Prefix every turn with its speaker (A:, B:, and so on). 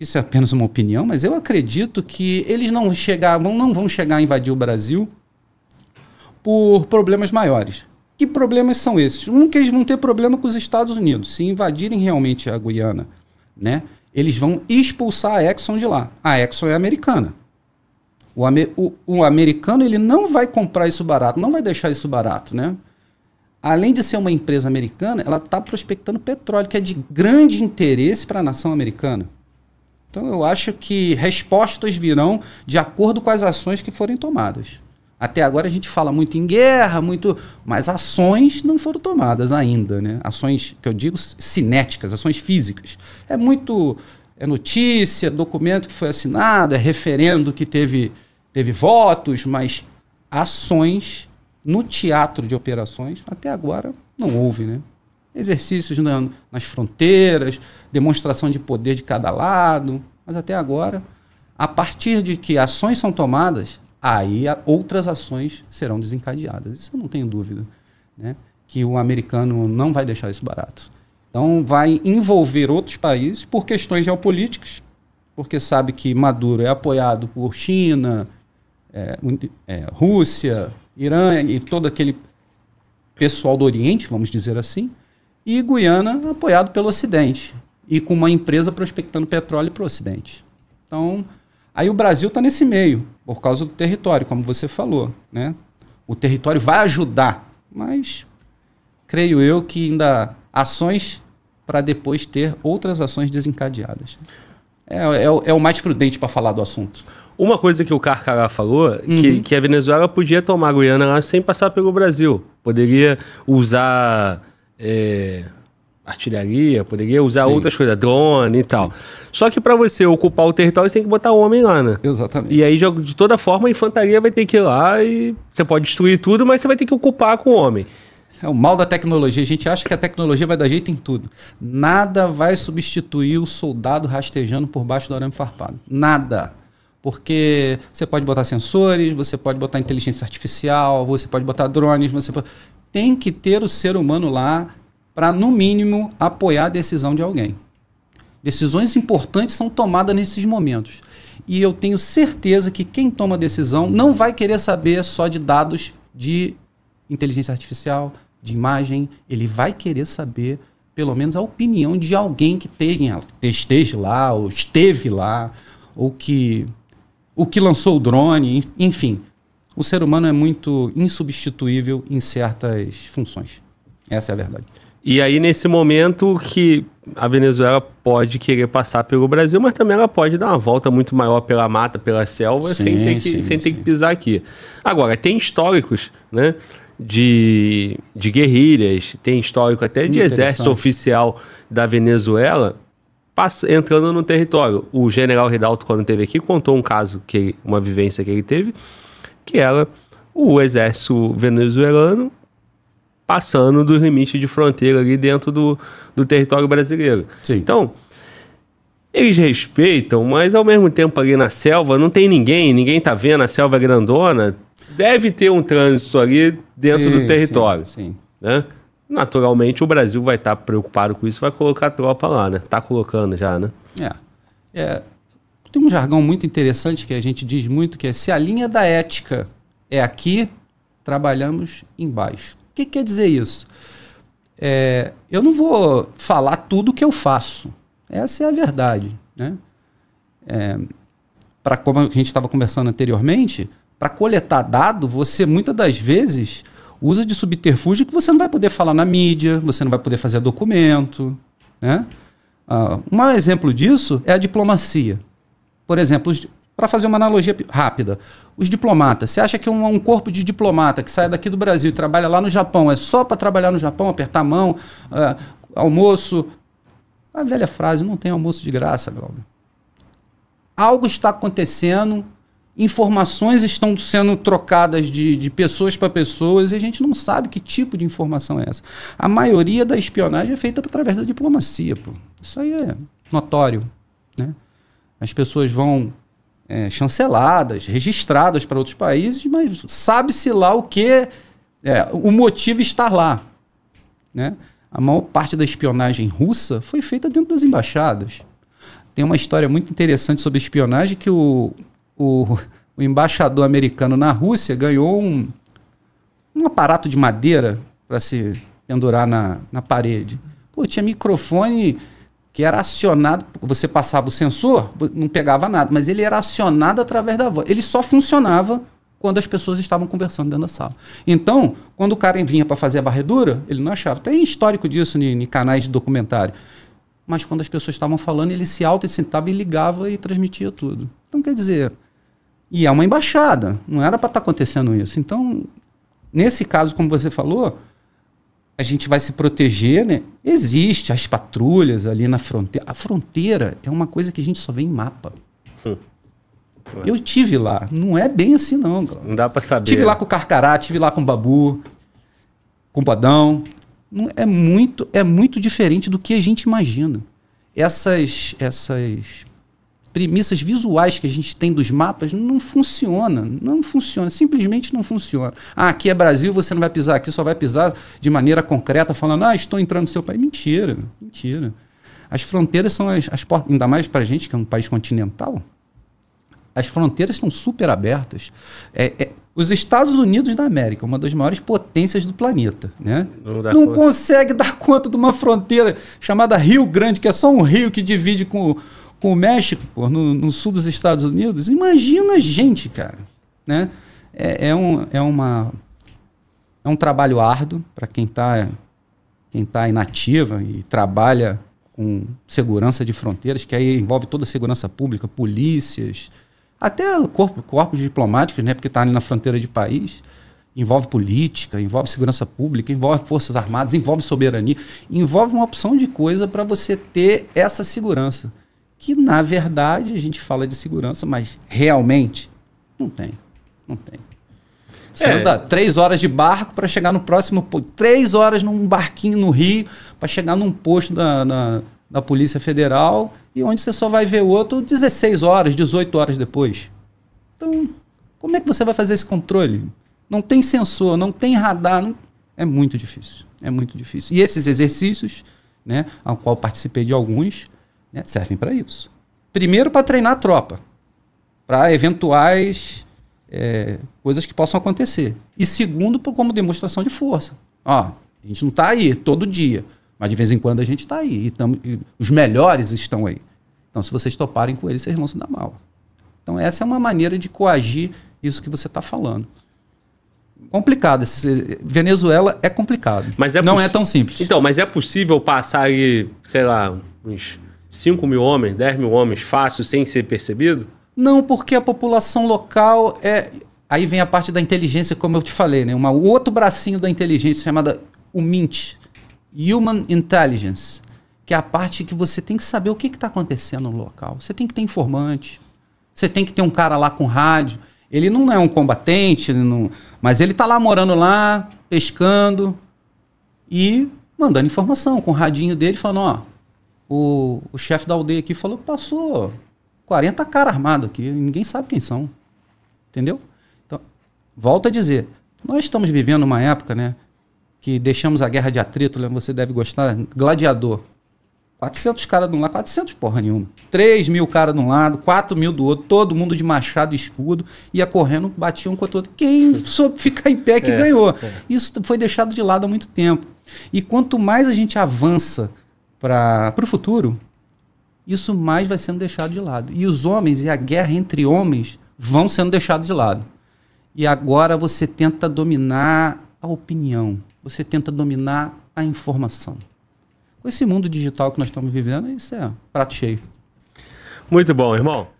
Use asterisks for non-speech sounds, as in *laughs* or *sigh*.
A: isso é apenas uma opinião, mas eu acredito que eles não chegavam, não vão chegar a invadir o Brasil por problemas maiores. Que problemas são esses? Um que eles vão ter problema com os Estados Unidos, se invadirem realmente a Guiana, né? Eles vão expulsar a Exxon de lá. A Exxon é americana. O, amer, o, o americano ele não vai comprar isso barato, não vai deixar isso barato, né? além de ser uma empresa americana, ela está prospectando petróleo, que é de grande interesse para a nação americana. Então eu acho que respostas virão de acordo com as ações que forem tomadas. Até agora a gente fala muito em guerra, muito, mas ações não foram tomadas ainda, né? Ações que eu digo cinéticas, ações físicas. É muito é notícia, é documento que foi assinado, é referendo que teve teve votos, mas ações no teatro de operações até agora não houve, né? exercícios na, né, nas fronteiras, demonstração de poder de cada lado, mas até agora, a partir de que ações são tomadas, aí outras ações serão desencadeadas. Isso eu não tenho dúvida, né? que o americano não vai deixar isso barato. Então, vai envolver outros países por questões geopolíticas, porque sabe que Maduro é apoiado por China, é, é, Rússia, Irã e todo aquele pessoal do Oriente, vamos dizer assim e Guiana apoiado pelo Ocidente e com uma empresa prospectando petróleo para o Ocidente. Então, aí o Brasil está nesse meio, por causa do território, como você falou. Né? O território vai ajudar, mas creio eu que ainda ações para depois ter outras ações desencadeadas.
B: É, é, é o é mais prudente para falar do assunto. Uma coisa que o Carcará falou, uhum. que, que a Venezuela podia tomar a Guiana lá sem passar pelo Brasil. Poderia usar é, artilharia, poderia usar Sim. outras coisas, drone e tal. Sim. Só que para você ocupar o território, você tem que botar homem lá, né? Exatamente. E aí, de toda forma, a infantaria vai ter que ir lá e você pode destruir tudo, mas você vai ter que ocupar com o homem. É o mal da tecnologia. A gente
A: acha que a tecnologia vai dar jeito em tudo. Nada vai substituir o soldado rastejando por baixo do arame farpado. Nada. Porque você pode botar sensores, você pode botar inteligência artificial, você pode botar drones, você pode tem que ter o ser humano lá para, no mínimo, apoiar a decisão de alguém. Decisões importantes são tomadas nesses momentos. E eu tenho certeza que quem toma a decisão não vai querer saber só de dados de inteligência artificial, de imagem. Ele vai querer saber, pelo menos, a opinião de alguém que tenha, esteja lá, ou esteve lá, ou que, ou que lançou o drone, enfim o ser humano é muito insubstituível em certas funções.
B: Essa é a verdade. E aí, nesse momento que a Venezuela pode querer passar pelo Brasil, mas também ela pode dar uma volta muito maior pela mata, pela selva, sim, sem, ter que, sim, sem ter que pisar aqui. Agora, tem históricos, né? De, de guerrilhas, tem histórico até de exército oficial da Venezuela entrando no território. O general Redalto, quando esteve aqui, contou um caso, que uma vivência que ele teve, que era o exército venezuelano passando do limite de fronteira ali dentro do, do território brasileiro. Sim. Então, eles respeitam, mas ao mesmo tempo ali na selva não tem ninguém, ninguém tá vendo, a selva é grandona, deve ter um trânsito ali dentro sim, do território. Sim, né? Naturalmente o Brasil vai estar tá preocupado com isso, vai colocar tropa lá, né? Tá colocando já, né?
A: É. É, tem um jargão muito interessante que a gente diz muito, que é se a linha da ética é aqui, trabalhamos embaixo. O que quer dizer isso? É, eu não vou falar tudo que eu faço. Essa é a verdade. Né? É, para como a gente estava conversando anteriormente, para coletar dado, você muitas das vezes usa de subterfúgio que você não vai poder falar na mídia, você não vai poder fazer documento. Né? Ah, um exemplo disso é a diplomacia. Por exemplo, para fazer uma analogia rápida, os diplomatas. Você acha que um, um, corpo de diplomata que sai daqui do Brasil e trabalha lá no Japão é só para trabalhar no Japão, apertar a mão, uh, almoço? A velha frase, não tem almoço de graça, Glauber. Algo está acontecendo, informações estão sendo trocadas de, de pessoas para pessoas e a gente não sabe que tipo de informação é essa. A maioria da espionagem é feita através da diplomacia. Pô. Isso aí é notório. Né? As pessoas vão é, chanceladas, registradas para outros países, mas sabe-se lá o que é, o motivo estar lá. Né? A maior parte da espionagem russa foi feita dentro das embaixadas. Tem uma história muito interessante sobre espionagem que o, o, o embaixador americano na Rússia ganhou um, um aparato de madeira para se pendurar na, na parede. Pô, tinha microfone que era acionado, você passava o sensor, não pegava nada, mas ele era acionado através da voz. Ele só funcionava quando as pessoas estavam conversando dentro da sala. Então, quando o cara vinha para fazer a varredura, ele não achava. Tem histórico disso em, em canais de documentário. Mas quando as pessoas estavam falando, ele se auto sentava e ligava e transmitia tudo. Então, quer dizer, e é uma embaixada, não era para estar tá acontecendo isso. Então, nesse caso, como você falou, a gente vai se proteger, né? Existe as patrulhas ali na fronteira. A fronteira é uma coisa que a gente só vê em mapa.
B: Hum. Eu
A: tive lá. Não é bem assim, não. Cara. Não dá pra saber. Tive lá com o Carcará, tive lá com o Babu, com o Padão. Não, é, muito, é muito diferente do que a gente imagina. Essas, essas premissas visuais que a gente tem dos mapas não funciona, não funciona, simplesmente não funciona. Ah, aqui é Brasil, você não vai pisar aqui, só vai pisar de maneira concreta, falando, ah, estou entrando no seu país. Mentira, mentira. As fronteiras são as, as portas, ainda mais para a gente, que é um país continental, as fronteiras estão super abertas. É, é, os Estados Unidos da América, uma das maiores potências do planeta, né? Não, não consegue *laughs* dar conta de uma fronteira chamada Rio Grande, que é só um rio que divide com, com o México, pô, no, no, sul dos Estados Unidos, imagina a gente, cara. Né? É, é, um, é, uma, é um trabalho árduo para quem está quem tá inativa tá e trabalha com segurança de fronteiras, que aí envolve toda a segurança pública, polícias, até corpo, corpos diplomáticos, né? porque está ali na fronteira de país. Envolve política, envolve segurança pública, envolve forças armadas, envolve soberania, envolve uma opção de coisa para você ter essa segurança que na verdade a gente fala de segurança, mas realmente não tem, não tem. Você é. anda três horas de barco para chegar no próximo posto. Três horas num barquinho no Rio para chegar num posto da, na, da Polícia Federal e onde você só vai ver o outro 16 horas, 18 horas depois. Então, como é que você vai fazer esse controle? Não tem sensor, não tem radar. Não... É muito difícil. É muito difícil. E esses exercícios, né, ao qual participei de alguns, né, servem para isso. Primeiro, para treinar a tropa, para eventuais é, coisas que possam acontecer. E segundo, como demonstração de força. Ó, a gente não está aí todo dia, mas de vez em quando a gente está aí. E, tamo, e os melhores estão aí. Então, se vocês toparem com eles, vocês vão se dar mal. Então, essa é uma maneira de coagir isso que você está falando complicado. Venezuela é complicado.
B: Mas é não é tão simples. Então, mas é possível passar aí, sei lá, uns 5 mil homens, 10 mil homens fácil, sem ser percebido?
A: Não, porque a população local é. Aí vem a parte da inteligência, como eu te falei, né? Uma, o outro bracinho da inteligência chamada o MINT Human Intelligence que é a parte que você tem que saber o que está acontecendo no local. Você tem que ter informante, você tem que ter um cara lá com rádio. Ele não é um combatente, ele não... mas ele está lá morando lá, pescando e mandando informação com o radinho dele, falando: ó, o, o chefe da aldeia aqui falou que passou 40 caras armados aqui, ninguém sabe quem são. Entendeu? Então, volto a dizer, nós estamos vivendo uma época, né, que deixamos a guerra de atrito, você deve gostar, gladiador. 400 caras de um lado, 400 porra nenhuma. 3 mil caras de um lado, 4 mil do outro, todo mundo de machado e escudo, ia correndo, batia um contra o outro. Quem *laughs* soube ficar em pé que é, ganhou. É. Isso foi deixado de lado há muito tempo. E quanto mais a gente avança para o futuro, isso mais vai sendo deixado de lado. E os homens e a guerra entre homens vão sendo deixados de lado. E agora você tenta dominar a opinião, você tenta dominar a informação. Com esse mundo digital que nós estamos vivendo, isso é prato cheio. Muito bom, irmão.